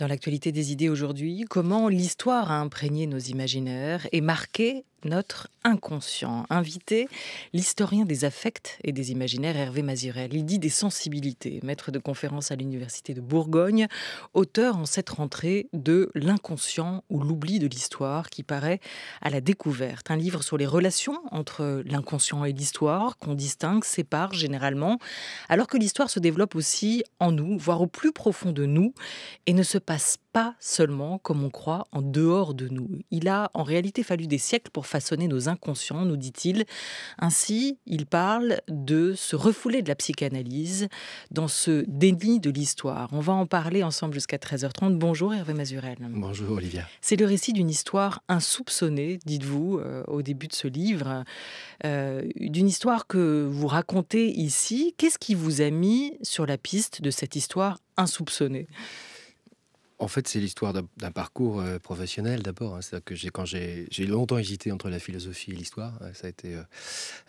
Dans l'actualité des idées aujourd'hui, comment l'histoire a imprégné nos imaginaires et marqué notre inconscient. Invité, l'historien des affects et des imaginaires Hervé Mazurel. Il dit des sensibilités, maître de conférence à l'Université de Bourgogne, auteur en cette rentrée de L'inconscient ou l'oubli de l'histoire qui paraît à la découverte. Un livre sur les relations entre l'inconscient et l'histoire qu'on distingue, sépare généralement, alors que l'histoire se développe aussi en nous, voire au plus profond de nous, et ne se passe pas seulement, comme on croit, en dehors de nous. Il a en réalité fallu des siècles pour façonner nos inconscients, nous dit-il. Ainsi, il parle de se refouler de la psychanalyse dans ce déni de l'histoire. On va en parler ensemble jusqu'à 13h30. Bonjour Hervé Mazurel. Bonjour Olivia. C'est le récit d'une histoire insoupçonnée, dites-vous, euh, au début de ce livre, euh, d'une histoire que vous racontez ici. Qu'est-ce qui vous a mis sur la piste de cette histoire insoupçonnée en fait, c'est l'histoire d'un parcours euh, professionnel d'abord. Hein. cest que j'ai, quand j'ai, longtemps hésité entre la philosophie et l'histoire. Hein, ça a été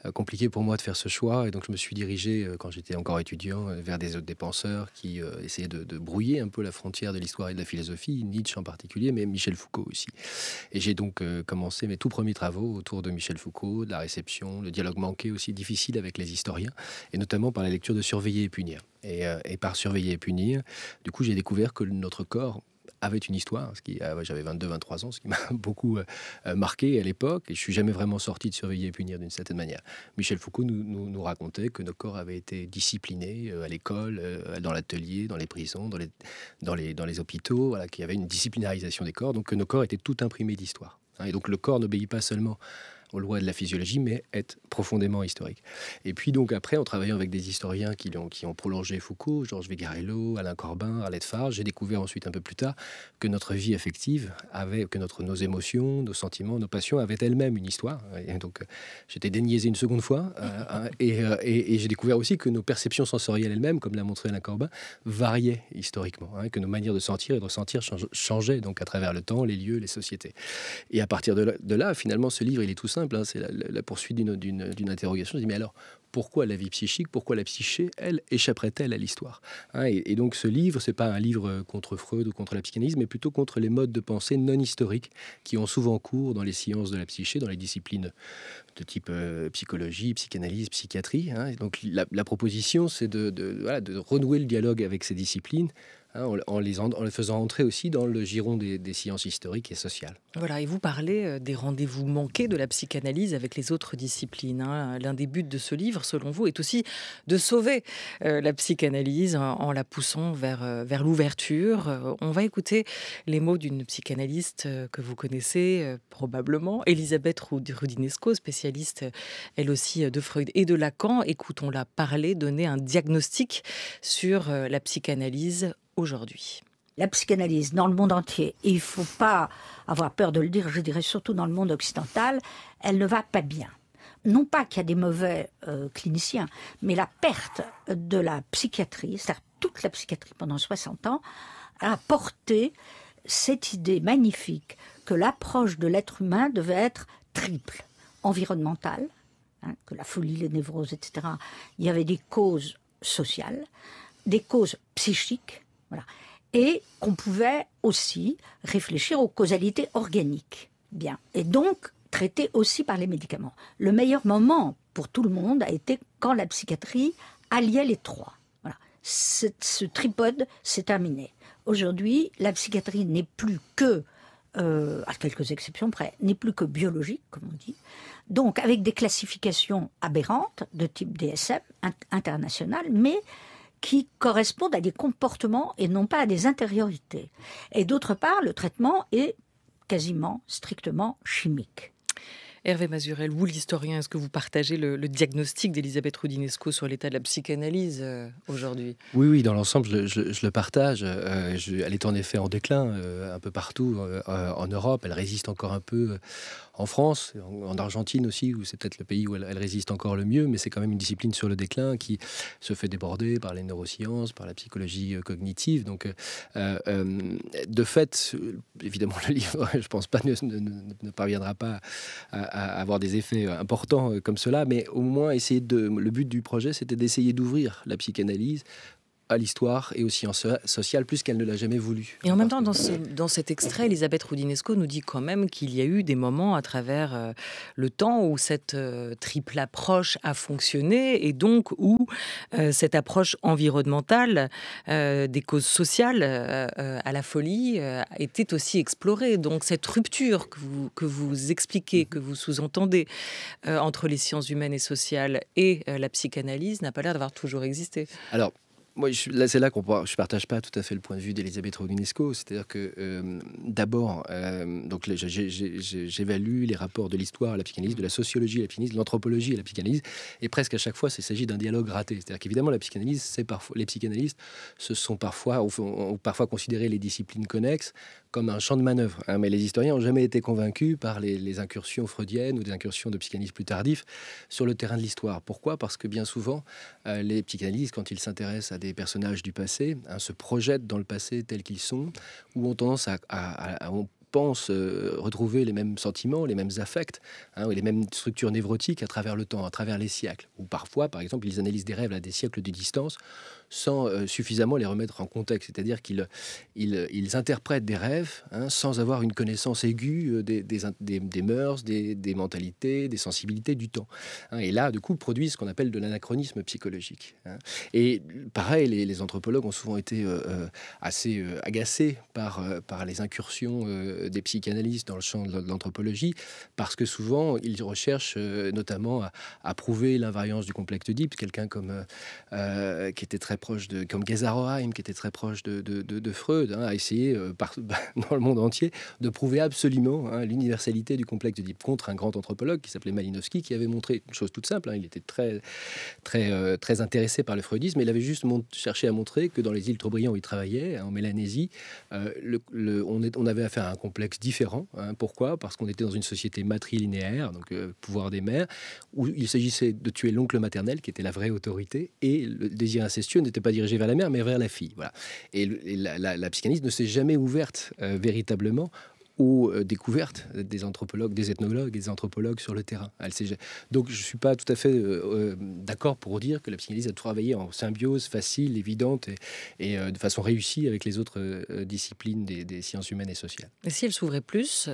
euh, compliqué pour moi de faire ce choix. Et donc, je me suis dirigé, euh, quand j'étais encore étudiant, vers des, autres dépenseurs qui essayaient de, de, brouiller un peu la frontière de l'histoire et de la philosophie, Nietzsche en particulier, mais Michel Foucault aussi. Et j'ai donc commencé mes tout premiers travaux autour de Michel Foucault, de la réception, le dialogue manqué aussi difficile avec les historiens, et notamment par la lecture de Surveiller et Punir. Euh, et, par surveiller et punir. Du coup, j'ai découvert que notre corps avait une histoire, ce qui ah j'avais 22 23 ans, ce qui m'a beaucoup euh, euh, marqué à l'époque et je suis jamais vraiment sorti de surveiller et punir d'une certaine manière. Michel Foucault nous, nous, racontait que nos corps avaient été disciplinés à l'école, dans l'atelier, dans les prisons, dans les hôpitaux, qu'il y avait une disciplinarisation des corps, donc que nos corps étaient tout imprimés d'histoire. Hein. et donc le corps n'obéit pas seulement aux lois de la physiologie, mais être profondément historique. Et puis donc après, en travaillant avec des historiens qui ont, qui ont prolongé Foucault, Georges Vigarello, Alain Corbin, Arlette Farge, j'ai découvert ensuite un peu plus tard que notre vie affective avait, que notre, nos émotions, nos sentiments, nos passions avaient elles-mêmes une histoire. Et donc j'étais déniaisé une seconde fois. Euh, hein, euh, et, j'ai découvert aussi que nos perceptions sensorielles elles-mêmes, comme l'a montré Alain Corbin, variaient historiquement, hein, que nos manières de sentir et de ressentir changeaient donc à travers le temps, les lieux, les sociétés. Et à partir de là, de là finalement, ce livre, il est tout Hein, c'est la, poursuite d'une interrogation. Je dis, mais alors, pourquoi la vie psychique, pourquoi la psyché, elle, échapperait-elle à l'histoire hein et, donc ce livre, c'est pas un livre contre Freud ou contre la psychanalyse, mais plutôt contre les modes de pensée non historiques qui ont souvent cours dans les sciences de la psyché, dans les disciplines de type euh, psychologie, psychanalyse, psychiatrie. Hein. et donc la, proposition, c'est de, de, de renouer le dialogue avec ces disciplines Hein, en, les faisant entrer aussi dans le giron des, sciences historiques et sociales. Voilà, et vous parlez euh, des rendez-vous manqués de la psychanalyse avec les autres disciplines. Hein. L'un des buts de ce livre, selon vous, est aussi de sauver euh, la psychanalyse en, la poussant vers, euh, l'ouverture. On va écouter les mots d'une psychanalyste que vous connaissez probablement, Elisabeth Rudinesco, spécialiste elle aussi de Freud et de Lacan. Écoutons-la parler, donner un diagnostic sur la psychanalyse aujourd'hui la psychanalyse dans le monde entier, et il ne faut pas avoir peur de le dire, je dirais surtout dans le monde occidental, elle ne va pas bien. Non pas qu'il y a des mauvais euh, cliniciens, mais la perte de la psychiatrie, c'est-à-dire toute la psychiatrie pendant 60 ans, a porté cette idée magnifique que l'approche de l'être humain devait être triple, environnementale, hein, que la folie, les névroses, etc., il y avait des causes sociales, des causes psychiques, voilà. Et qu'on pouvait aussi réfléchir aux causalités organiques. Bien. Et donc, traiter aussi par les médicaments. Le meilleur moment pour tout le monde a été quand la psychiatrie alliait les trois. Voilà. Ce, tripode s'est terminé. Aujourd'hui, la psychiatrie n'est plus que euh, à quelques exceptions près, n'est plus que biologique, comme on dit. Donc, avec des classifications aberrantes de type DSM international, mais qui correspondent à des comportements et non pas à des intériorités. Et d'autre part, le traitement est quasiment strictement chimique. Hervé Mazurel, vous l'historien, est-ce que vous partagez le, diagnostic d'Elisabeth Rudinesco sur l'état de la psychanalyse euh, aujourd'hui Oui, oui, dans l'ensemble, je, le partage. Euh, elle est en effet en déclin euh, un peu partout en Europe. Elle résiste encore un peu en France, en, en Argentine aussi, où c'est peut-être le pays où elle, résiste encore le mieux, mais c'est quand même une discipline sur le déclin qui se fait déborder par les neurosciences, par la psychologie euh, cognitive. Donc, euh, euh, de fait, évidemment, le livre, je pense pas, ne, ne, parviendra pas à, à, avoir des effets importants comme cela, mais au moins essayer de. Le but du projet, c'était d'essayer d'ouvrir la psychanalyse à l'histoire et aux sciences sociales plus qu'elle ne l'a jamais voulu. Et en, même temps, dans, cet extrait, Elisabeth Roudinesco nous dit quand même qu'il y a eu des moments à travers euh, le temps où cette euh, triple approche a fonctionné et donc où euh, cette approche environnementale des causes sociales à la folie était aussi explorée. Donc cette rupture que vous, que vous expliquez, mm-hmm. que vous sous-entendez entre les sciences humaines et sociales et la psychanalyse n'a pas l'air d'avoir toujours existé. Alors, moi, c'est là qu'on je ne partage pas tout à fait le point de vue d'Elisabeth Rognesco. C'est-à-dire que, euh, d'abord, euh, j'évalue les rapports de l'histoire à la psychanalyse, de la sociologie à la psychanalyse, de l'anthropologie à la psychanalyse, et presque à chaque fois, il s'agit d'un dialogue raté. C'est-à-dire qu'évidemment, la psychanalyse, c'est parfois, les psychanalystes se sont parfois, ou parfois considéré les disciplines connexes comme un champ de manœuvre. Hein, mais les historiens ont jamais été convaincus par les, incursions freudiennes ou des incursions de psychanalystes plus tardifs sur le terrain de l'histoire. Pourquoi Parce que bien souvent, euh, les psychanalystes, quand ils s'intéressent à des personnages du passé, hein, se projettent dans le passé tel qu'ils sont, ou ont tendance à, à, pense, euh, retrouver les mêmes sentiments, les mêmes affects, hein, les mêmes structures névrotiques à travers le temps, à travers les siècles. Ou parfois, par exemple, ils analysent des rêves à des siècles de distance sans euh, suffisamment les remettre en contexte. C'est-à-dire qu'ils ils, ils, interprètent des rêves hein, sans avoir une connaissance aiguë euh, des, des, des, mœurs, des, mentalités, des sensibilités du temps. Hein. et là, du coup, produisent ce qu'on appelle de l'anachronisme psychologique. Hein. Et pareil, les, anthropologues ont souvent été assez agacés par, par les incursions euh, des psychanalystes dans le champ de l'anthropologie, parce que souvent, ils recherchent euh, notamment à, prouver l'invariance du complexe Dieppe. Quelqu'un comme euh, qui était très proche de, comme Gesaroheim, qui était très proche de, de, de, Freud, hein, a essayé par, bah, dans le monde entier de prouver absolument hein, l'universalité du complexe dip contre un grand anthropologue qui s'appelait Malinowski, qui avait montré une chose toute simple. Hein. il était très, très, très intéressé par le freudisme. Il avait juste cherché à montrer que dans les îles Trobriand où il travaillait, en Mélanésie, le, on, on avait affaire à un complexe différent. Hein. Pourquoi Parce qu'on était dans une société matrilinéaire, donc euh, pouvoir des mères, où il s'agissait de tuer l'oncle maternel, qui était la vraie autorité, et le désir incestueux n'était pas dirigé vers la mère, mais vers la fille. Voilà. Et, la, psychanalyse ne s'est jamais ouverte euh, véritablement aux euh, découvertes des anthropologues, des ethnologues et des anthropologues sur le terrain. Donc je ne suis pas tout à fait euh, euh, d'accord pour dire que la psychanalyse a travaillé en symbiose facile, évidente et, de façon réussie avec les autres disciplines des, sciences humaines et sociales. Et si elle s'ouvrait plus,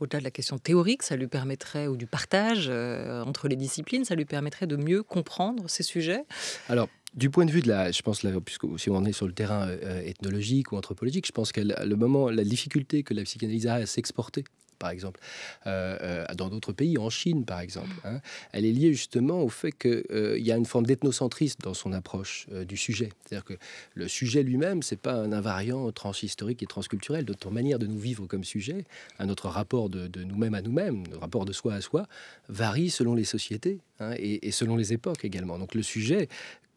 au-delà de la question théorique, ça lui permettrait, ou du partage entre les disciplines, ça lui permettrait de mieux comprendre ces sujets Alors, du point de vue de la, je pense, puisque si on est sur le terrain euh, ethnologique ou anthropologique, je pense que le moment, la difficulté que la psychanalyse a à s'exporter, par exemple, euh, euh, dans d'autres pays, en Chine par exemple. Hein, elle est liée justement au fait qu'il y a une forme d'ethnocentrisme dans son approche du sujet. C'est-à-dire que le sujet lui-même, c'est pas un invariant transhistorique et transculturel. Notre manière de nous vivre comme sujet, notre rapport de, nous-mêmes à nous-mêmes, notre rapport de soi à soi, varie selon les sociétés hein, et, et, selon les époques également. Donc le sujet,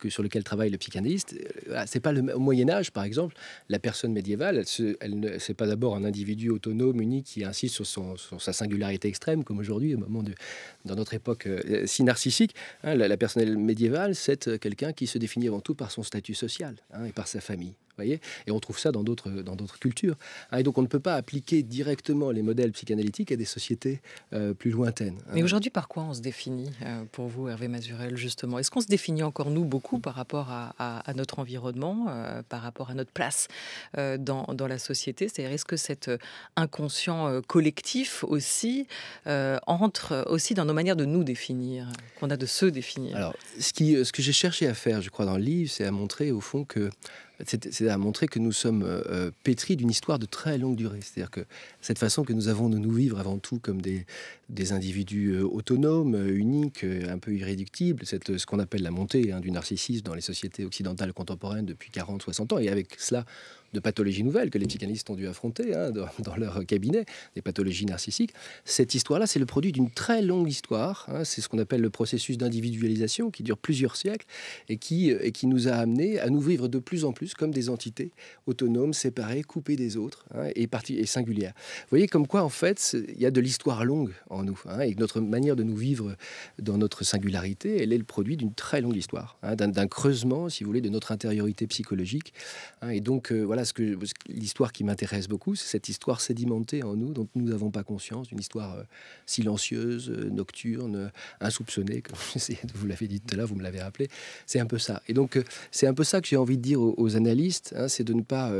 sur lequel travaille le psychanalyste. Euh, c'est pas le, au Moyen Âge, par exemple, la personne médiévale, elle, c'est pas d'abord un individu autonome, unique, qui insiste sur, sa singularité extrême, comme aujourd'hui, au moment de, dans notre époque euh, euh, si narcissique. Hein, la, personne médiévale, c'est quelqu'un qui se définit avant tout par son statut social hein, et par sa famille. Voyez et on trouve ça dans d'autres, dans d'autres cultures. Hein, et donc on ne peut pas appliquer directement les modèles psychanalytiques à des sociétés euh, plus lointaines. Hein. Mais aujourd'hui, par quoi on se définit euh, pour vous, Hervé Mazurel, justement Est-ce qu'on se définit encore, nous, beaucoup par rapport à, notre environnement, euh, par rapport à notre place dans, dans, la société C'est-à-dire, est-ce que cet inconscient collectif aussi entre aussi dans nos manières de nous définir, qu'on a de se définir Alors, ce, qui, ce que j'ai cherché à faire, je crois, dans le livre, c'est à montrer, au fond, que c'est à montrer que nous sommes euh, euh, pétris d'une histoire de très longue durée. C'est-à-dire que cette façon que nous avons de nous vivre avant tout comme des, individus euh, autonomes, uniques, un peu irréductibles, c'est ce qu'on appelle la montée hein, du narcissisme dans les sociétés occidentales contemporaines depuis 40-60 ans, et avec cela, de pathologies nouvelles que les psychanalystes ont dû affronter hein, dans, leur cabinet, des pathologies narcissiques. Cette histoire-là, c'est le produit d'une très longue histoire. Hein. c'est ce qu'on appelle le processus d'individualisation qui dure plusieurs siècles et qui, euh, et qui nous a amenés à nous vivre de plus en plus comme des entités autonomes, séparées, coupées des autres hein, et, et singulières. Vous voyez comme quoi, en fait, il y a de l'histoire longue en nous et notre manière de nous vivre dans notre singularité, elle est le produit d'une très longue histoire, d'un creusement, si vous voulez, de notre intériorité psychologique. et donc, euh, voilà parce que l'histoire qui m'intéresse beaucoup, c'est cette histoire sédimentée en nous dont nous n'avons pas conscience, une histoire euh, silencieuse, euh, nocturne, euh, insoupçonnée, comme vous l'avez dit tout à l'heure, vous me l'avez rappelé. C'est un peu ça. Et donc c'est un peu ça que j'ai envie de dire aux, analystes, hein, c'est de ne pas,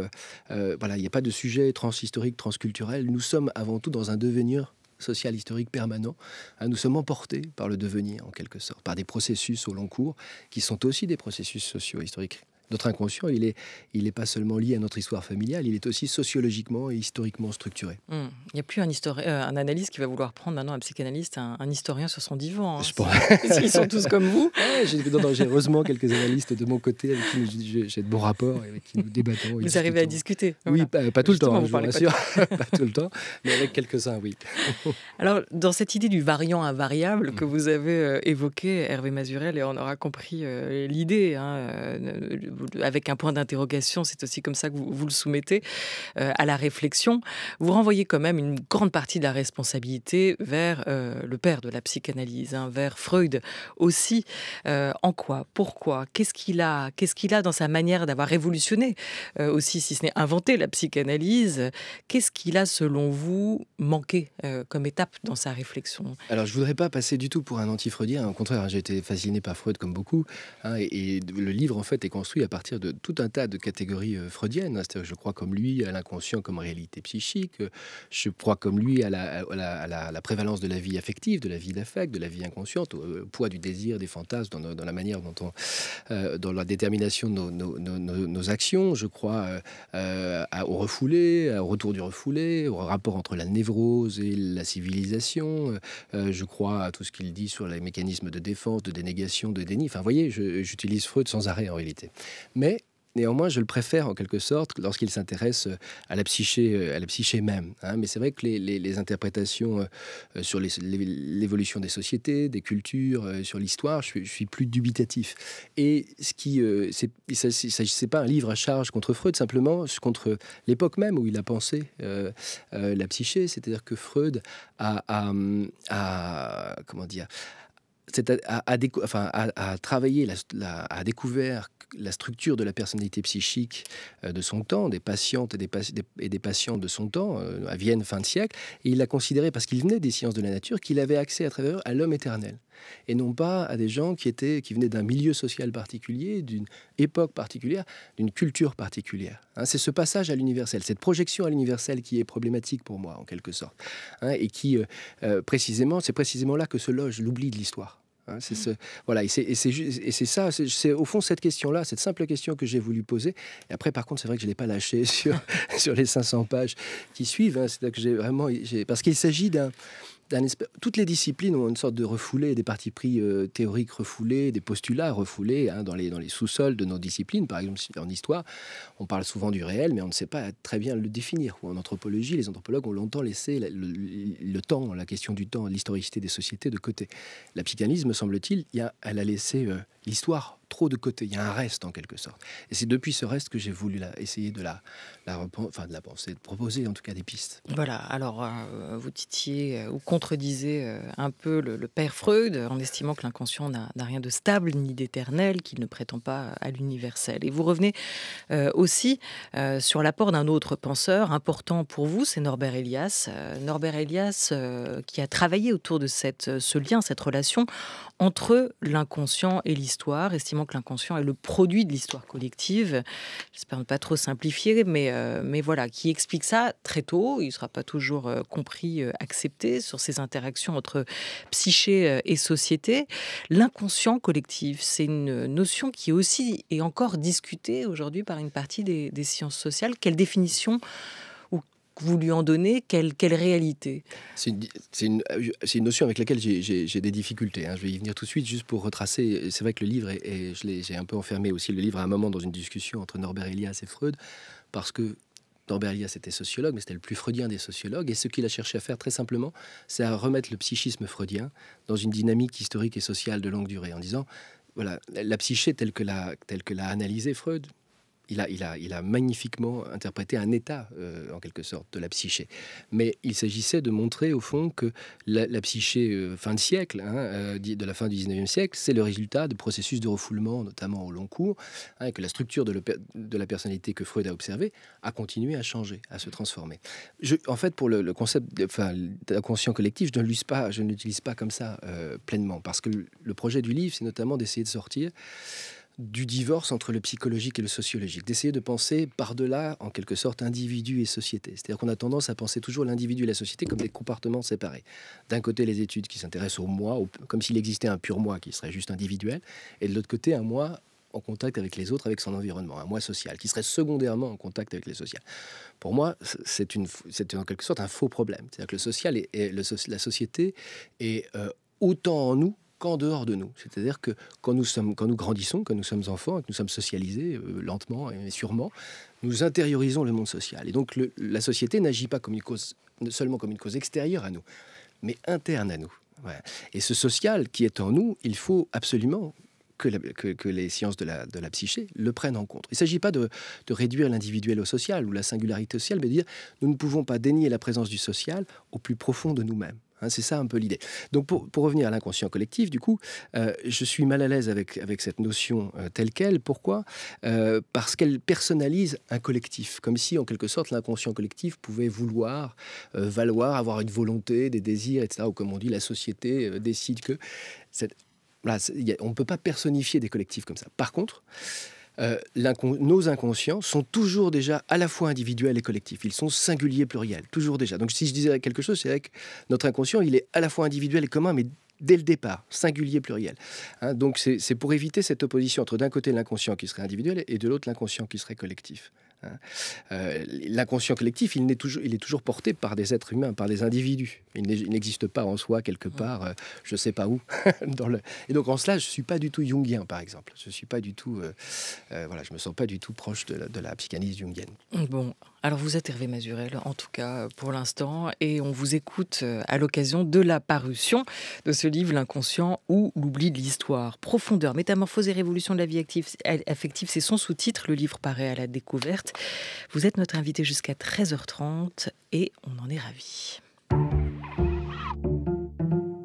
voilà, il n'y a pas de sujet transhistorique, transculturel. Nous sommes avant tout dans un devenir social historique permanent. Hein. Nous sommes emportés par le devenir, en quelque sorte, par des processus au long cours qui sont aussi des processus socio-historiques notre inconscient, il n'est il est pas seulement lié à notre histoire familiale, il est aussi sociologiquement et historiquement structuré. Hmm. Il n'y a plus un, euh, un analyste qui va vouloir prendre maintenant un psychanalyste, un, historien sur son divan. Hein. Ils sont tous comme vous. j'ai, heureusement quelques analystes de mon côté avec qui j'ai de bons rapports et avec qui nous débattons. Vous arrivez à discuter Oui, pas, tout le temps, hein, je vous rassure. Pas, tout le temps, mais avec quelques-uns, oui. Alors, dans cette idée du variant invariable mm. que vous avez euh, évoqué, Hervé Mazurel, et on aura compris euh, l'idée, hein, avec un point d'interrogation, c'est aussi comme ça que vous, vous le soumettez euh, à la réflexion, vous renvoyez quand même une grande partie de la responsabilité vers euh, le père de la psychanalyse, hein, vers Freud aussi. Euh, en quoi Pourquoi Qu'est-ce qu'il a Qu'est-ce qu'il a dans sa manière d'avoir révolutionné aussi, si ce n'est inventé la psychanalyse Qu'est-ce qu'il a, selon vous, manqué comme étape dans sa réflexion Alors, je voudrais pas passer du tout pour un anti-freudien. Au contraire, j'ai été fasciné par Freud comme beaucoup, hein, et, le livre en fait est construit à partir de tout un tas de catégories euh, freudiennes. Hein. je crois comme lui à l'inconscient comme réalité psychique. Euh, je crois comme lui à la, prévalence de la vie affective, de la vie d'affect, de la vie inconsciente, au poids du désir, des fantasmes, dans, la manière dont on, euh, dans la détermination de nos, actions. Je crois au refoulé, au retour du refoulé, au rapport entre la névrose et la civilisation. je crois à tout ce qu'il dit sur les mécanismes de défense, de dénégation, de déni. Enfin, vous voyez, j'utilise Freud sans arrêt en réalité. Mais Néanmoins, je le préfère en quelque sorte lorsqu'il s'intéresse euh, à la psyché, euh, à la psyché même. Hein. Mais c'est vrai que les, interprétations euh, sur l'évolution des sociétés, des cultures, sur l'histoire, je, suis plus dubitatif. Et ce qui, euh, c'est, pas un livre à charge contre Freud, simplement contre l'époque même où il a pensé la psyché. C'est-à-dire que Freud a, a, hum, comment dire, à, à, travailler, la, découvert la structure de la personnalité psychique euh, de son temps, des patientes et des, patients de son temps, euh, à Vienne, fin de siècle, et il a considéré, parce qu'il venait des sciences de la nature, qu'il avait accès à travers à l'homme éternel, et non pas à des gens qui, étaient, qui venaient d'un milieu social particulier, d'une époque particulière, d'une culture particulière. Hein. c'est ce passage à l'universel, cette projection à l'universel qui est problématique pour moi, en quelque sorte, hein, et qui, euh, précisément, c'est précisément là que se loge l'oubli de l'histoire. Hein, c'est mmh. voilà, et c'est ça, c'est au fond cette question-là, cette simple question que j'ai voulu poser. Et après, par contre, c'est vrai que je ne l'ai pas lâché sur, sur les 500 pages qui suivent. Hein, que j'ai vraiment, parce qu'il s'agit d'un toutes les disciplines ont une sorte de refoulé, des parties pris euh, théoriques refoulés, des postulats refoulés hein, dans les, sous-sols de nos disciplines. Par exemple, en histoire, on parle souvent du réel, mais on ne sait pas très bien le définir. Ou en anthropologie, les anthropologues ont longtemps laissé le, temps, la question du temps, l'historicité des sociétés de côté. La psychanalyse, me semble-t-il, elle a laissé euh, l'histoire trop de côté. Il y a un reste en quelque sorte. Et c'est depuis ce reste que j'ai voulu essayer de la, enfin, de la penser, de proposer en tout cas des pistes. Voilà, alors euh, vous titiez euh, ou contredisez euh, un peu le, père Freud en estimant que l'inconscient n'a rien de stable ni d'éternel, qu'il ne prétend pas à l'universel. Et vous revenez aussi sur l'apport d'un autre penseur important pour vous, c'est Norbert Elias. Norbert Elias qui a travaillé autour de cette, ce lien, cette relation entre l'inconscient et l'histoire estimant que l'inconscient est le produit de l'histoire collective. J'espère ne pas trop simplifier, mais, euh, mais voilà, qui explique ça très tôt. Il ne sera pas toujours euh, compris, euh, accepté sur ces interactions entre psyché et société. L'inconscient collectif, c'est une notion qui aussi est encore discutée aujourd'hui par une partie des, des sciences sociales. Quelle définition vous lui en donnez Quelle, quelle réalité C'est une, euh, une, notion avec laquelle j'ai des difficultés. Hein. Je vais y venir tout de suite, juste pour retracer. C'est vrai que le livre, et je j'ai un peu enfermé aussi le livre à un moment dans une discussion entre Norbert Elias et Freud, parce que Norbert Elias était sociologue, mais c'était le plus freudien des sociologues. Et ce qu'il a cherché à faire, très simplement, c'est à remettre le psychisme freudien dans une dynamique historique et sociale de longue durée, en disant voilà, la psyché telle que l'a, telle que l'a analysée Freud, il a, magnifiquement interprété un état, euh, en quelque sorte, de la psyché. Mais il s'agissait de montrer, au fond, que la, psyché euh, fin de siècle, hein, euh, de la fin du 19e siècle, c'est le résultat de processus de refoulement, notamment au long cours, hein, et que la structure de, la personnalité que Freud a observée a continué à changer, à se transformer. Je, en fait, pour le, concept de, conscience collectif, je ne l'utilise pas, pas comme ça pleinement, parce que le projet du livre, c'est notamment d'essayer de sortir du divorce entre le psychologique et le sociologique, d'essayer de penser par-delà, en quelque sorte, individu et société. C'est-à-dire qu'on a tendance à penser toujours l'individu et la société comme des comportements séparés. D'un côté, les études qui s'intéressent au moi, comme s'il existait un pur moi qui serait juste individuel, et de l'autre côté, un moi en contact avec les autres, avec son environnement, un moi social, qui serait secondairement en contact avec les sociaux. Pour moi, c'est en quelque sorte un faux problème. C'est-à-dire que le social et, la société est euh, autant en nous qu'en dehors de nous. C'est-à-dire que quand nous, sommes, quand nous grandissons, quand nous sommes enfants, que nous sommes socialisés euh, lentement et sûrement, nous intériorisons le monde social. Et donc la société n'agit pas comme une cause, seulement comme une cause extérieure à nous, mais interne à nous. Et ce social qui est en nous, il faut absolument que, les sciences de la, psyché le prennent en compte. Il ne s'agit pas de, de réduire l'individuel au social ou la singularité sociale, mais de dire nous ne pouvons pas dénier la présence du social au plus profond de nous-mêmes. Hein, c'est ça un peu l'idée. Donc pour, revenir à l'inconscient collectif, du coup, euh, je suis mal à l'aise avec, avec cette notion euh, telle qu'elle. Pourquoi euh, Parce qu'elle personnalise un collectif, comme si en quelque sorte l'inconscient collectif pouvait vouloir, valoir, avoir une volonté, des désirs, etc. Ou comme on dit, la société décide que... on ne peut pas personnifier des collectifs comme ça. Par contre, euh, nos inconscients sont toujours déjà à la fois individuels et collectifs. Ils sont singuliers, pluriels, toujours déjà. Donc si je disais quelque chose, c'est vrai que notre inconscient, il est à la fois individuel et commun, mais dès le départ, singulier, pluriel. Hein. donc c'est pour éviter cette opposition entre d'un côté l'inconscient qui serait individuel et de l'autre l'inconscient qui serait collectif. Hein. Euh, l'inconscient collectif, il, est toujours, il est toujours porté par des êtres humains, par des individus. Il n'existe pas en soi quelque part, euh, je ne sais pas où. dans le... Et donc en cela, je ne suis pas du tout jungien, par exemple. Je suis pas du tout, euh, voilà, je me sens pas du tout proche de la, psychanalyse jungienne. Bon, alors vous êtes Hervé Mazurel, en tout cas pour l'instant, et on vous écoute à l'occasion de la parution de ce livre, L'inconscient ou l'oubli de l'histoire. Profondeur, métamorphose et révolution de la vie affective, c'est son sous-titre. Le livre paraît à la découverte. Vous êtes notre invité jusqu'à 13h30 et on en est ravis.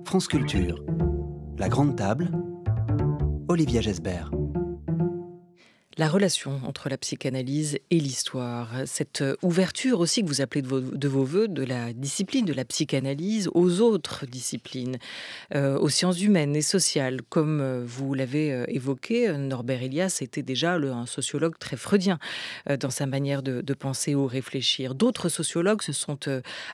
France Culture, La Grande Table, Olivia Gesbert la relation entre la psychanalyse et l'histoire. Cette euh, ouverture aussi que vous appelez de vos, de voeux de la discipline, de la psychanalyse aux autres disciplines, euh, aux sciences humaines et sociales. Comme euh, vous l'avez évoqué, Norbert Elias était déjà un sociologue très freudien dans sa manière de, penser ou réfléchir. D'autres sociologues se sont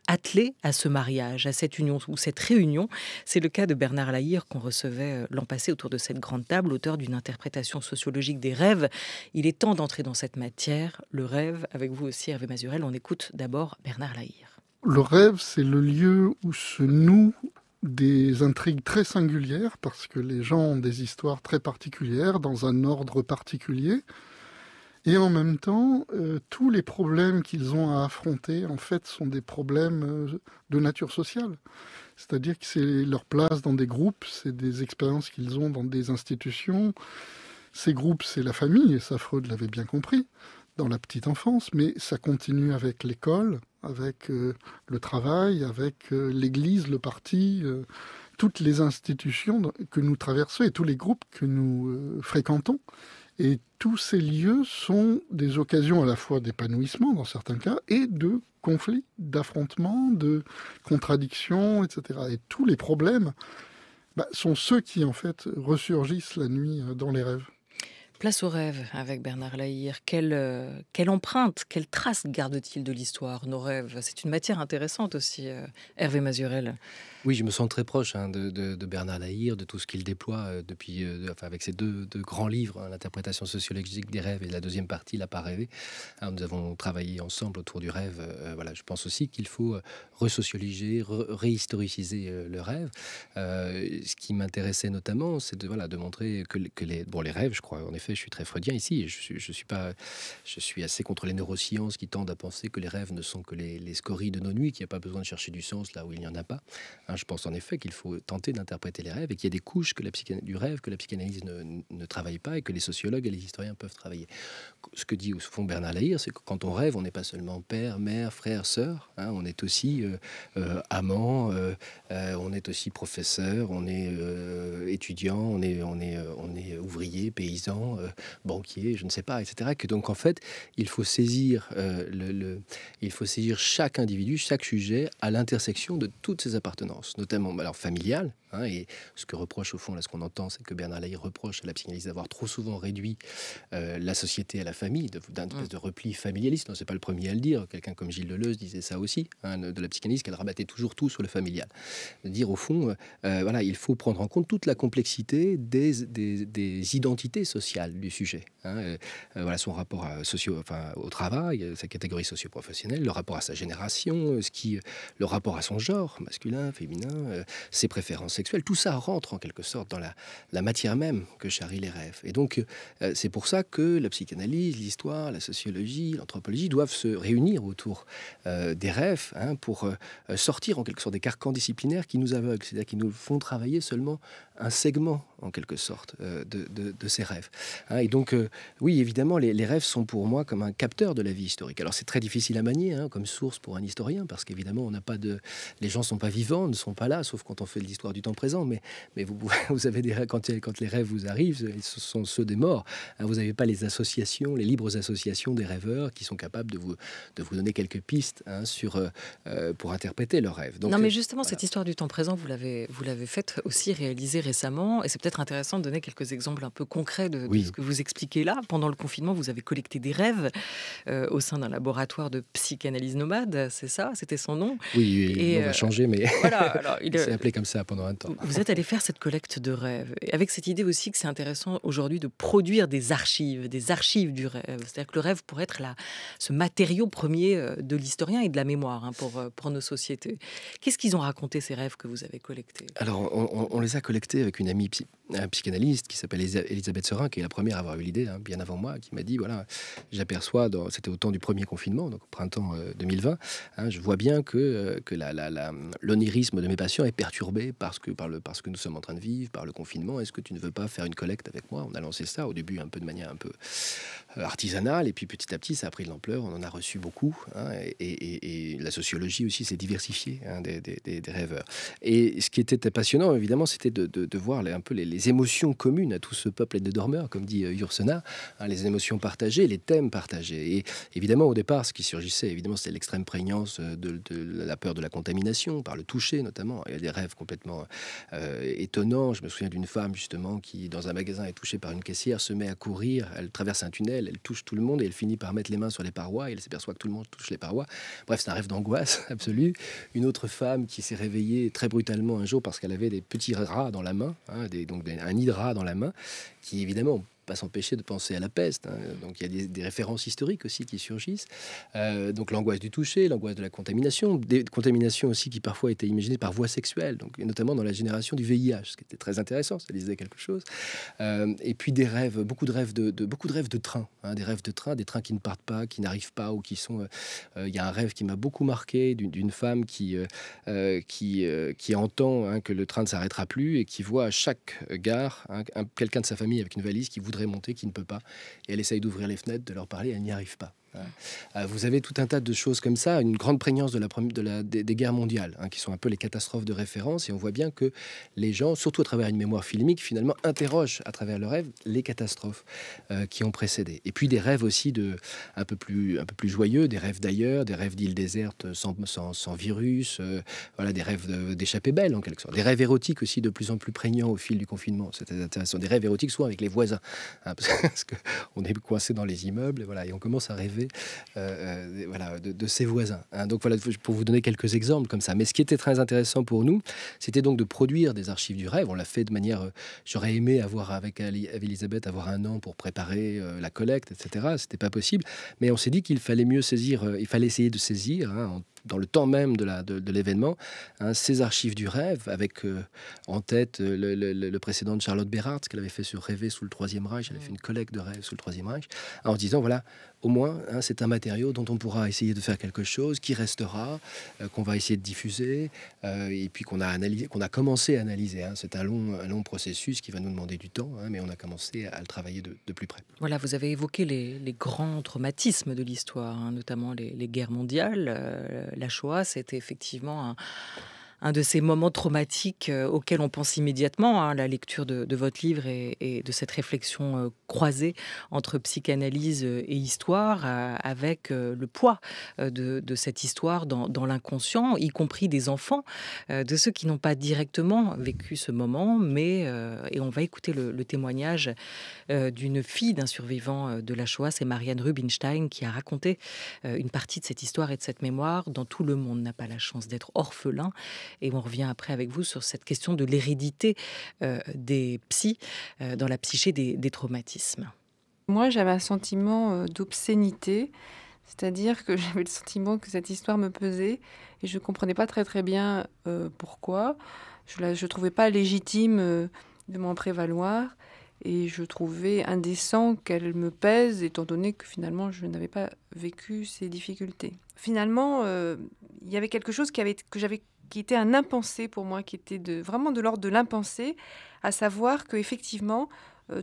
attelés à ce mariage, à cette union ou cette réunion. C'est le cas de Bernard Lahire qu'on recevait l'an passé autour de cette grande table, auteur d'une interprétation sociologique des rêves il est temps d'entrer dans cette matière, le rêve, avec vous aussi Hervé Mazurel. On écoute d'abord Bernard Lahire. Le rêve, c'est le lieu où se nouent des intrigues très singulières, parce que les gens ont des histoires très particulières, dans un ordre particulier. Et en même temps, euh, tous les problèmes qu'ils ont à affronter, en fait, sont des problèmes euh, de nature sociale. C'est-à-dire que c'est leur place dans des groupes, c'est des expériences qu'ils ont dans des institutions, ces groupes, c'est la famille, et ça Freud l'avait bien compris dans la petite enfance, mais ça continue avec l'école, avec euh, le travail, avec euh, l'Église, le parti, euh, toutes les institutions que nous traversons et tous les groupes que nous fréquentons. Et tous ces lieux sont des occasions à la fois d'épanouissement dans certains cas et de conflits, d'affrontements, de contradictions, etc. Et tous les problèmes bah, sont ceux qui en fait ressurgissent la nuit dans les rêves. Place au rêve avec Bernard Lahir. Quelle, euh, quelle empreinte, quelle trace garde-t-il de l'histoire, nos rêves C'est une matière intéressante aussi, euh, Hervé Mazurel. Oui, je me sens très proche hein, de, Bernard Lahire, de tout ce qu'il déploie euh, depuis, euh, enfin, avec ses deux, grands livres, hein, l'interprétation sociologique des rêves et la deuxième partie, la part rêvé. Hein, nous avons travaillé ensemble autour du rêve. Euh, voilà, je pense aussi qu'il faut resocialiser, réhistoriciser le rêve. ce qui m'intéressait notamment, c'est de voilà de montrer que, les bon les rêves, je crois. En effet, je suis très freudien ici. Je suis, pas, je suis assez contre les neurosciences qui tendent à penser que les rêves ne sont que les, scories de nos nuits, qu'il n'y a pas besoin de chercher du sens là où il n'y en a pas. Ah, je pense en effet qu'il faut tenter d'interpréter les rêves et qu'il y a des couches que la du rêve que la psychanalyse ne, travaille pas et que les sociologues et les historiens peuvent travailler. Ce que dit au fond Bernard Lahire, c'est que quand on rêve, on n'est pas seulement père, mère, frère, sœur, hein, on est aussi euh, euh, amant, euh, on est aussi professeur, on est étudiant, on est, on, est, on est ouvrier, paysan, banquier, je ne sais pas, etc. donc en fait, il faut saisir, le, il faut saisir chaque individu, chaque sujet à l'intersection de toutes ses appartenances notamment bah, alors familiale, Hein, et ce que reproche au fond, là, ce qu'on entend, c'est que Bernard Lahire reproche à la psychanalyse d'avoir trop souvent réduit euh, la société à la famille, d'un espèce mm. de repli familialiste. Non, c'est pas le premier à le dire. Quelqu'un comme Gilles Deleuze disait ça aussi, hein, de la psychanalyse, qu'elle rabattait toujours tout sur le familial. Dire au fond, euh, euh, voilà, il faut prendre en compte toute la complexité des, des, identités sociales du sujet. Hein. voilà, son rapport enfin, au travail, sa catégorie socio-professionnelle, le rapport à sa génération, ce qui, le rapport à son genre, masculin, féminin, ses préférences tout ça rentre en quelque sorte dans la, matière même que charrient les rêves. Et donc, euh, c'est pour ça que la psychanalyse, l'histoire, la sociologie, l'anthropologie doivent se réunir autour euh, des rêves hein, pour euh, sortir en quelque sorte des carcans disciplinaires qui nous aveuglent, c'est-à-dire qui nous font travailler seulement un segment en quelque sorte, euh, de, de, ces rêves. Hein. et donc, euh, oui, évidemment, les, rêves sont pour moi comme un capteur de la vie historique. Alors, c'est très difficile à manier hein, comme source pour un historien, parce qu'évidemment, on n'a pas de, les gens sont pas vivants, ne sont pas là, sauf quand on fait l'histoire du temps présent. Mais, mais vous, vous avez des quand, quand les rêves vous arrivent, ce sont ceux des morts. Hein. vous n'avez pas les associations, les libres associations des rêveurs qui sont capables de vous, de vous donner quelques pistes sur, euh, pour interpréter leurs rêves. non, mais justement, cette histoire du temps présent, vous l'avez, vous l'avez faite aussi réaliser récemment, et c'est peut-être intéressant de donner quelques exemples un peu concrets de, ce que vous expliquez là. Pendant le confinement, vous avez collecté des rêves euh, au sein d'un laboratoire de psychanalyse nomade, c'est ça C'était son nom Oui, oui on va euh, changer, mais il s'est appelé comme ça pendant un temps. Vous êtes allé faire cette collecte de rêves, et avec cette idée aussi que c'est intéressant aujourd'hui de produire des archives, des archives du rêve. C'est-à-dire que le rêve pourrait être la, ce matériau premier euh, de l'historien et de la mémoire hein, pour, nos sociétés. Qu'est-ce qu'ils ont raconté ces rêves que vous avez collectés Alors, on, les a collectés avec une amie un psychanalyste qui s'appelle Elisabeth Serin, qui est la première à avoir eu l'idée, hein, bien avant moi, qui m'a dit voilà, j'aperçois, c'était au temps du premier confinement, donc au printemps 2020, euh, hein, je vois bien que, euh, que l'onirisme de mes patients est perturbé parce que, par, le, parce que nous sommes en train de vivre, par le confinement. Est-ce que tu ne veux pas faire une collecte avec moi On a lancé ça au début un peu de manière un peu, euh, artisanale. Et puis petit à petit, ça a pris de l'ampleur. On en a reçu beaucoup. Hein, et, la sociologie aussi s'est diversifiée hein, des, rêveurs. Et ce qui était passionnant, évidemment, c'était de, voir les, un peu les, émotions communes à tout ce peuple de dormeurs, comme dit euh, hein, les émotions partagées, les thèmes partagés. Et évidemment, au départ, ce qui surgissait, évidemment, c'était l'extrême prégnance euh, de, la peur de la contamination par le toucher, notamment. Il y a des rêves complètement euh, étonnants. Je me souviens d'une femme, justement, qui, dans un magasin, est touchée par une caissière, se met à courir, elle traverse un tunnel elle, touche tout le monde et elle finit par mettre les mains sur les parois et elle s'aperçoit que tout le monde touche les parois. Bref, c'est un rêve d'angoisse absolue. Une autre femme qui s'est réveillée très brutalement un jour parce qu'elle avait des petits rats dans la main, hein, donc un hydra dans la main, qui évidemment à s'empêcher de penser à la peste. Hein. Donc il y a des, références historiques aussi qui surgissent. Euh, donc l'angoisse du toucher, l'angoisse de la contamination, des contaminations aussi qui parfois étaient imaginées par voie sexuelle, donc, notamment dans la génération du VIH, ce qui était très intéressant, ça disait quelque chose. Euh, et puis des rêves, beaucoup de rêves de, beaucoup de rêves de train, hein, des rêves de train, des trains qui ne partent pas, qui n'arrivent pas ou qui sont. Euh, il y a un rêve qui m'a beaucoup marqué d'une femme qui qui, qui entend hein, que le train ne s'arrêtera plus et qui voit à chaque gare quelqu'un de sa famille avec une valise qui voudrait montée qui ne peut pas. Et elle essaye d'ouvrir les fenêtres, de leur parler, elle n'y arrive pas. Euh, vous avez tout un tas de choses comme ça, une grande prégnance de la, de des, guerres mondiales, hein, qui sont un peu les catastrophes de référence, et on voit bien que les gens, surtout à travers une mémoire filmique, finalement interrogent à travers le rêve les catastrophes euh, qui ont précédé. Et puis des rêves aussi de, un, peu plus, un peu plus joyeux, des rêves d'ailleurs, des rêves d'îles désertes sans, sans, virus, euh, voilà, des rêves d'échapper belle en quelque sorte, des rêves érotiques aussi de plus en plus prégnants au fil du confinement. C'était intéressant, des rêves érotiques soit avec les voisins, hein, parce qu'on est coincé dans les immeubles, voilà, et on commence à rêver euh, euh, voilà, de, ses voisins. Hein. donc voilà, pour vous donner quelques exemples comme ça. Mais ce qui était très intéressant pour nous, c'était donc de produire des archives du rêve. On l'a fait de manière... Euh, j'aurais aimé avoir avec, Elisabeth avoir un an pour préparer la collecte, etc. C'était pas possible. Mais on s'est dit qu'il fallait mieux saisir, il fallait essayer de saisir hein, en dans le temps même de l'événement, de, hein, ces archives du rêve, avec euh, en tête euh, le, précédent de Charlotte ce qu'elle avait fait sur Rêver sous le Troisième Reich, elle avait mm. fait une collecte de rêves sous le Troisième Reich, en disant, voilà, au moins, hein, c'est un matériau dont on pourra essayer de faire quelque chose, qui restera, euh, qu'on va essayer de diffuser, et puis qu'on a, analysé, qu'on a commencé à analyser. Hein. C'est un long, long processus qui va nous demander du temps, mais on a commencé à le travailler de, plus près. Voilà, vous avez évoqué les, grands traumatismes de l'histoire, notamment les, guerres mondiales, la Shoah, c'était effectivement un un de ces moments traumatiques euh, auxquels on pense immédiatement. Hein, la lecture de, votre livre et, de cette réflexion euh, croisée entre psychanalyse euh, et histoire, avec le poids de, cette histoire dans, l'inconscient, y compris des enfants, de ceux qui n'ont pas directement vécu ce moment, mais et on va écouter le, le témoignage d'une fille d'un survivant de la Shoah, c'est Marianne Rubinstein qui a raconté une partie de cette histoire et de cette mémoire dans tout le monde n'a pas la chance d'être orphelin et on revient après avec vous sur cette question de l'hérédité euh, des psys euh, dans la psyché des, traumatismes. Moi, j'avais un sentiment euh, d'obscénité, c'est-à-dire que j'avais le sentiment que cette histoire me pesait et je ne comprenais pas très très bien pourquoi. Je ne trouvais pas légitime de m'en prévaloir et je trouvais indécent qu'elle me pèse, étant donné que finalement je n'avais pas vécu ces difficultés. Finalement, il y avait quelque chose qui avait, que j'avais qui était un impensé pour moi, qui était de, vraiment de l'ordre de l'impensé, à savoir que effectivement euh,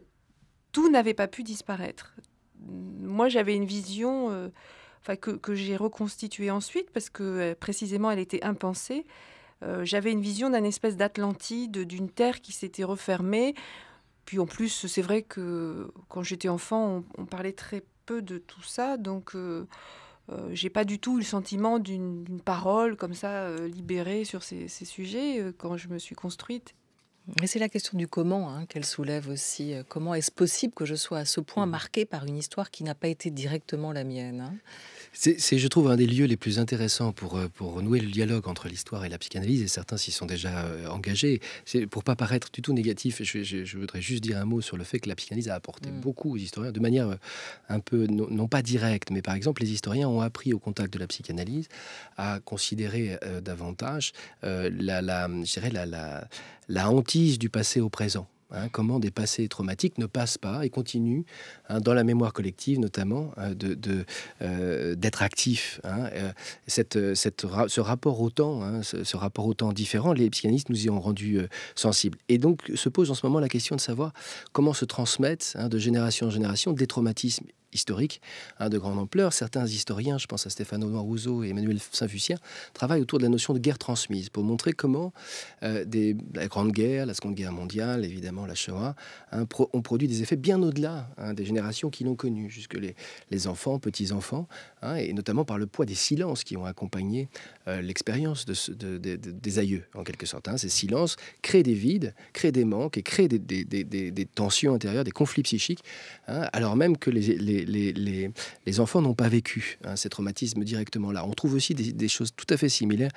tout n'avait pas pu disparaître. Moi, j'avais une vision, euh, que, j'ai reconstituée ensuite parce que euh, précisément elle était impensée. j'avais une vision d'un espèce d'Atlantide, d'une terre qui s'était refermée. Puis en plus, c'est vrai que quand j'étais enfant, on, parlait très peu de tout ça, donc euh, j'ai pas du tout eu le sentiment d'une parole comme ça euh, libérée sur ces, sujets euh, quand je me suis construite. Mais c'est la question du comment hein, qu'elle soulève aussi. Euh, comment est-ce possible que je sois à ce point mmh. marqué par une histoire qui n'a pas été directement la mienne hein c'est, je trouve, un des lieux les plus intéressants pour, euh, pour renouer le dialogue entre l'histoire et la psychanalyse, et certains s'y sont déjà euh, engagés. C'est, pour pas paraître du tout négatif, je, je, voudrais juste dire un mot sur le fait que la psychanalyse a apporté mmh. beaucoup aux historiens, de manière un peu, non, pas directe, mais par exemple, les historiens ont appris au contact de la psychanalyse à considérer davantage la, la, la, la la hantise du passé au présent. Hein, comment des passés traumatiques ne passent pas et continuent hein, dans la mémoire collective notamment hein, de, euh, d'être actif. Euh, cette, ce rapport au temps, ce, rapport au temps différent, les psychanalystes nous y ont rendu euh, sensibles. Et donc se pose en ce moment la question de savoir comment se transmettent de génération en génération des traumatismes historique hein, de grande ampleur. Certains historiens, je pense à Stéphano Noir-Rousseau et Emmanuel Saint-Fucien, travaillent autour de la notion de guerre transmise pour montrer comment euh, des, la Grande Guerre, la Seconde Guerre mondiale, évidemment la Shoah, hein, ont produit des effets bien au-delà hein, des générations qui l'ont connue, jusque les, les enfants, petits-enfants, et notamment par le poids des silences qui ont accompagné euh, l'expérience des aïeux, en quelque sorte. Ces silences créent des vides, créent des manques et créent des, tensions intérieures, des conflits psychiques, alors même que les les, enfants n'ont pas vécu hein, ces traumatismes directement là. On trouve aussi des, choses tout à fait similaires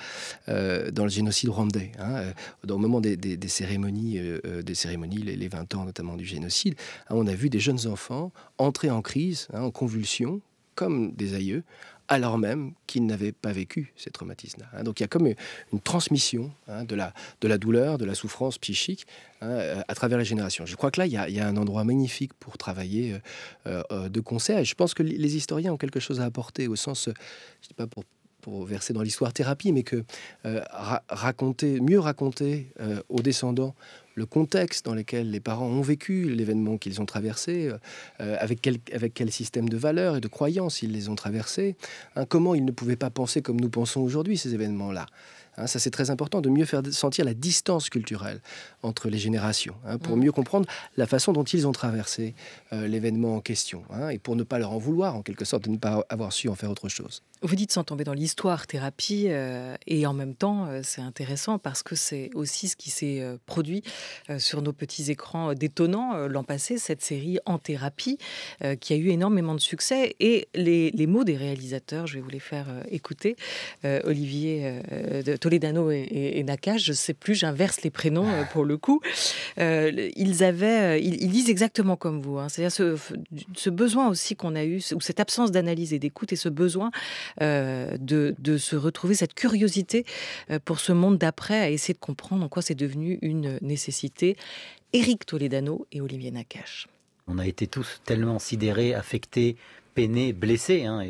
euh, dans le génocide rwandais. Hein, euh, au moment des, cérémonies, euh, des cérémonies les, 20 ans notamment du génocide, hein, on a vu des jeunes enfants entrer en crise, en convulsion, comme des aïeux, alors même qu'ils n'avaient pas vécu ces traumatismes-là. Hein. donc il y a comme une, transmission hein, de, la, de la douleur, de la souffrance psychique hein, euh, à travers les générations. Je crois que là, il y a, un endroit magnifique pour travailler euh, euh, de concert. je pense que les historiens ont quelque chose à apporter au sens, je ne sais pas pour verser dans l'histoire thérapie, mais que raconter, mieux raconter aux descendants, le contexte dans lequel les parents ont vécu l'événement qu'ils ont traversé, euh, euh, avec, quel, système de valeurs et de croyances ils les ont traversés, hein, comment ils ne pouvaient pas penser comme nous pensons aujourd'hui ces événements-là. Hein, ça, c'est très important de mieux faire sentir la distance culturelle entre les générations, hein, pour mm. mieux comprendre la façon dont ils ont traversé euh, l'événement en question, hein, et pour ne pas leur en vouloir, en quelque sorte, de ne pas avoir su en faire autre chose. Vous dites sans tomber dans l'histoire thérapie, euh, et en même temps, euh, c'est intéressant parce que c'est aussi ce qui s'est produit sur nos petits écrans d'étonnant l'an passé, cette série En thérapie, qui a eu énormément de succès, et les, les, mots des réalisateurs, je vais vous les faire écouter, Olivier de Toledano et, Nakash, je ne sais plus, j'inverse les prénoms euh, pour le coup. Euh, ils avaient, euh, ils, lisent exactement comme vous. Hein. C'est-à-dire ce, besoin aussi qu'on a eu, ou cette absence d'analyse et d'écoute, et ce besoin de, se retrouver, cette curiosité pour ce monde d'après, à essayer de comprendre en quoi c'est devenu une nécessité. Éric Toledano et Olivier Nakache. On a été tous tellement sidérés, affectés, peinés, blessés. Hein,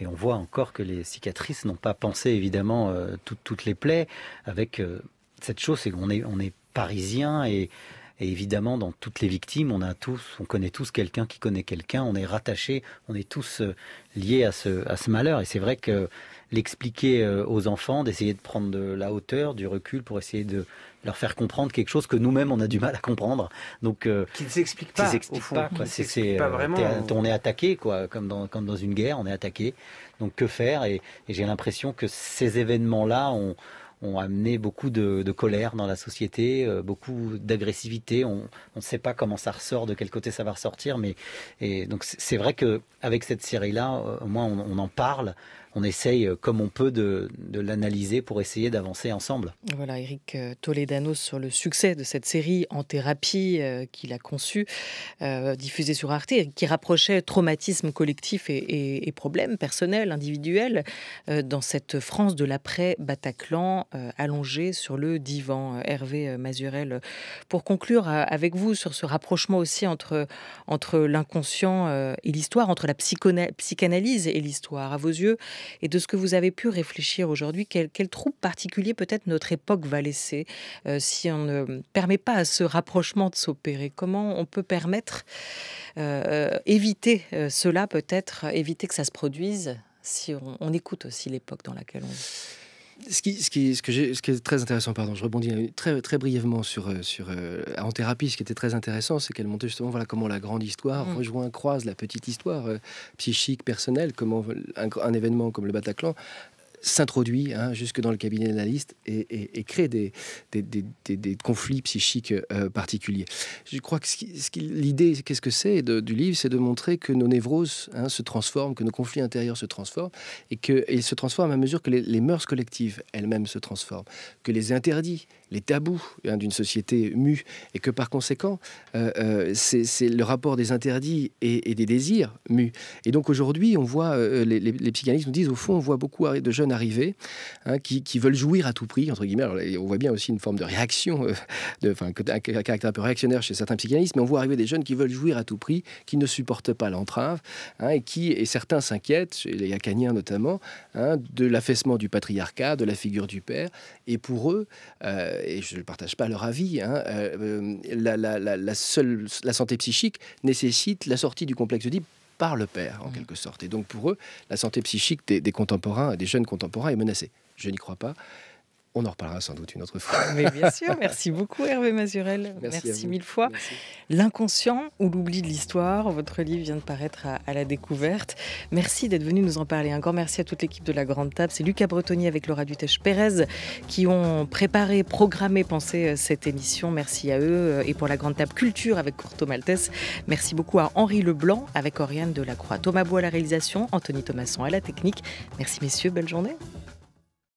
et on voit encore que les cicatrices n'ont pas pensé évidemment euh, toutes les plaies avec euh, cette chose, c'est qu'on est, on est parisien et, évidemment dans toutes les victimes, on a tous, on connaît tous quelqu'un qui connaît quelqu'un, on est rattaché, on est tous euh, liés à ce malheur. Et c'est vrai que l'expliquer aux enfants, d'essayer de prendre de la hauteur, du recul pour essayer de leur faire comprendre quelque chose que nous-mêmes on a du mal à comprendre. Donc euh, qu'ils s'expliquent pas. expliquent pas. C'est, pas euh, vraiment. on est attaqué quoi, comme dans comme dans une guerre, on est attaqué. Donc que faire et, j'ai l'impression que ces événements-là ont ont amené beaucoup de, colère dans la société, euh, beaucoup d'agressivité. On ne sait pas comment ça ressort, de quel côté ça va ressortir, mais et donc c'est vrai que avec cette série-là, au moins on, on en parle on essaye euh, comme on peut de, l'analyser pour essayer d'avancer ensemble. Voilà, Eric euh, Toledano sur le succès de cette série en thérapie euh, qu'il a conçue, diffusée sur Arte, qui rapprochait traumatisme collectif et, et, problèmes personnels, individuels, dans cette France de l'après-Bataclan allongée sur le divan. Hervé Mazurel, pour conclure avec vous sur ce rapprochement aussi entre, entre l'inconscient et l'histoire, entre la psychanalyse et l'histoire, à vos yeux, et de ce que vous avez pu réfléchir aujourd'hui, quel, quel trouble particulier peut-être notre époque va laisser euh, si on ne permet pas à ce rapprochement de s'opérer Comment on peut permettre, euh, euh, éviter cela peut-être, éviter que ça se produise si on, on écoute aussi l'époque dans laquelle on vit ce qui, ce qui, ce ce qui est très intéressant, pardon, je rebondis euh, très, très brièvement sur, euh, sur euh, en thérapie. Ce qui était très intéressant, c'est qu'elle montait justement voilà comment la grande histoire mm. rejoint, croise la petite histoire psychique, personnelle, comment un, événement comme le Bataclan s'introduit hein, jusque dans le cabinet d'analyste et, et, crée des, des, conflits psychiques euh, particuliers. Je crois que ce l'idée, qu'est-ce que c'est du livre, c'est de montrer que nos névroses hein, se transforment, que nos conflits intérieurs se transforment et qu'ils se transforment à mesure que les, mœurs collectives elles-mêmes se transforment, que les interdits, les tabous hein, d'une société mue et que par conséquent, euh, euh, c'est le rapport des interdits et, des désirs mus. Et donc aujourd'hui, on voit, les, les, psychanalystes nous disent, au fond, on voit beaucoup de jeunes arrivés, hein, qui, veulent jouir à tout prix, entre guillemets. on voit bien aussi une forme de réaction, euh, enfin, un caractère un peu réactionnaire chez certains psychanalystes, mais on voit arriver des jeunes qui veulent jouir à tout prix, qui ne supportent pas l'entrave, hein, et qui, et certains s'inquiètent, les Yakaniens notamment, hein, de l'affaissement du patriarcat, de la figure du père, et pour eux, euh, et je ne partage pas leur avis, euh, la, seule, la santé psychique nécessite la sortie du complexe de par le père, en mm. quelque sorte. Et donc pour eux, la santé psychique des, des contemporains, des jeunes contemporains, est menacée. Je n'y crois pas. On en reparlera sans doute une autre fois. Mais bien sûr, merci beaucoup Hervé Mazurel. Merci, mille fois. L'inconscient ou l'oubli de l'histoire, votre livre vient de paraître à, la découverte. Merci d'être venu nous en parler. Un grand merci à toute l'équipe de la Grande Table. C'est Lucas Bretonnier avec Laura Dutèche-Pérez qui ont préparé, programmé, pensé euh, cette émission. Merci à eux. Et pour la Grande Table Culture avec Courto Maltès, merci beaucoup à Henri Leblanc avec Oriane Delacroix. Thomas Bois à la réalisation, Anthony Thomasson à la technique. Merci messieurs, belle journée.